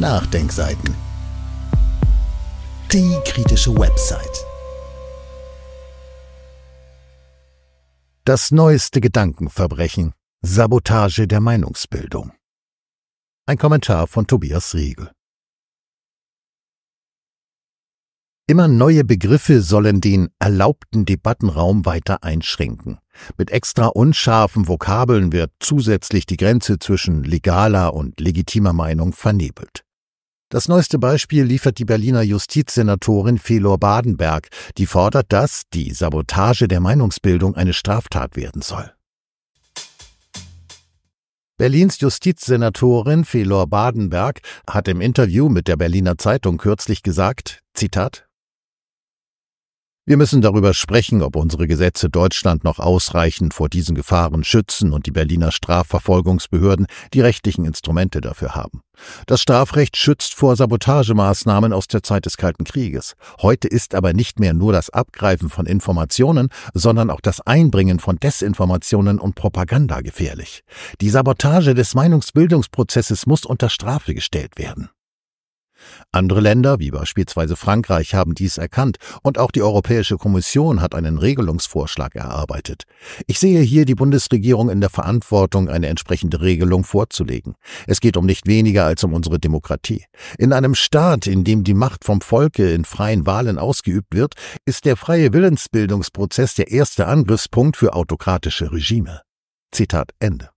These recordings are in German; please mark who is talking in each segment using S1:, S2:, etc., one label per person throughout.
S1: Nachdenkseiten. Die kritische Website. Das neueste Gedankenverbrechen. Sabotage der Meinungsbildung. Ein Kommentar von Tobias Riegel. Immer neue Begriffe sollen den erlaubten Debattenraum weiter einschränken. Mit extra unscharfen Vokabeln wird zusätzlich die Grenze zwischen legaler und legitimer Meinung vernebelt. Das neueste Beispiel liefert die Berliner Justizsenatorin Felor Badenberg, die fordert, dass die Sabotage der Meinungsbildung eine Straftat werden soll. Berlins Justizsenatorin Felor Badenberg hat im Interview mit der Berliner Zeitung kürzlich gesagt, Zitat, wir müssen darüber sprechen, ob unsere Gesetze Deutschland noch ausreichend vor diesen Gefahren schützen und die Berliner Strafverfolgungsbehörden die rechtlichen Instrumente dafür haben. Das Strafrecht schützt vor Sabotagemaßnahmen aus der Zeit des Kalten Krieges. Heute ist aber nicht mehr nur das Abgreifen von Informationen, sondern auch das Einbringen von Desinformationen und Propaganda gefährlich. Die Sabotage des Meinungsbildungsprozesses muss unter Strafe gestellt werden. Andere Länder, wie beispielsweise Frankreich, haben dies erkannt und auch die Europäische Kommission hat einen Regelungsvorschlag erarbeitet. Ich sehe hier die Bundesregierung in der Verantwortung, eine entsprechende Regelung vorzulegen. Es geht um nicht weniger als um unsere Demokratie. In einem Staat, in dem die Macht vom Volke in freien Wahlen ausgeübt wird, ist der freie Willensbildungsprozess der erste Angriffspunkt für autokratische Regime. Zitat Ende.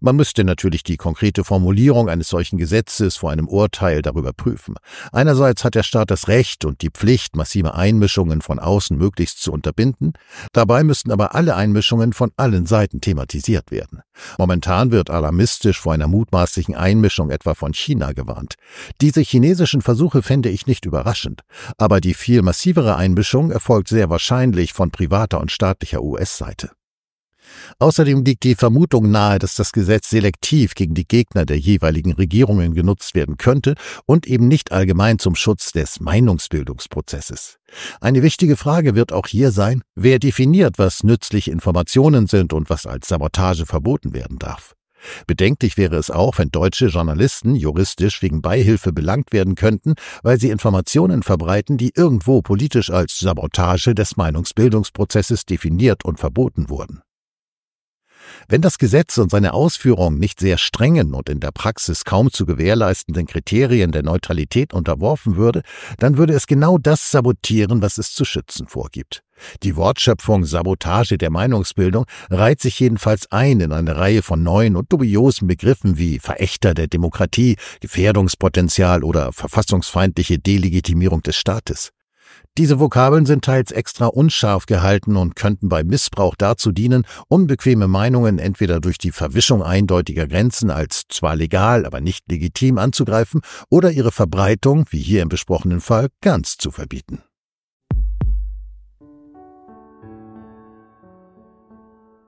S1: Man müsste natürlich die konkrete Formulierung eines solchen Gesetzes vor einem Urteil darüber prüfen. Einerseits hat der Staat das Recht und die Pflicht, massive Einmischungen von außen möglichst zu unterbinden. Dabei müssten aber alle Einmischungen von allen Seiten thematisiert werden. Momentan wird alarmistisch vor einer mutmaßlichen Einmischung etwa von China gewarnt. Diese chinesischen Versuche fände ich nicht überraschend. Aber die viel massivere Einmischung erfolgt sehr wahrscheinlich von privater und staatlicher US-Seite. Außerdem liegt die Vermutung nahe, dass das Gesetz selektiv gegen die Gegner der jeweiligen Regierungen genutzt werden könnte und eben nicht allgemein zum Schutz des Meinungsbildungsprozesses. Eine wichtige Frage wird auch hier sein, wer definiert, was nützliche Informationen sind und was als Sabotage verboten werden darf. Bedenklich wäre es auch, wenn deutsche Journalisten juristisch wegen Beihilfe belangt werden könnten, weil sie Informationen verbreiten, die irgendwo politisch als Sabotage des Meinungsbildungsprozesses definiert und verboten wurden. Wenn das Gesetz und seine Ausführung nicht sehr strengen und in der Praxis kaum zu gewährleistenden Kriterien der Neutralität unterworfen würde, dann würde es genau das sabotieren, was es zu schützen vorgibt. Die Wortschöpfung Sabotage der Meinungsbildung reiht sich jedenfalls ein in eine Reihe von neuen und dubiosen Begriffen wie Verächter der Demokratie, Gefährdungspotenzial oder verfassungsfeindliche Delegitimierung des Staates. Diese Vokabeln sind teils extra unscharf gehalten und könnten bei Missbrauch dazu dienen, unbequeme Meinungen entweder durch die Verwischung eindeutiger Grenzen als zwar legal, aber nicht legitim anzugreifen oder ihre Verbreitung, wie hier im besprochenen Fall, ganz zu verbieten.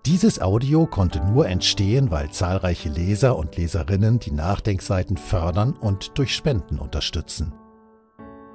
S1: Dieses Audio konnte nur entstehen, weil zahlreiche Leser und Leserinnen die Nachdenkseiten fördern und durch Spenden unterstützen.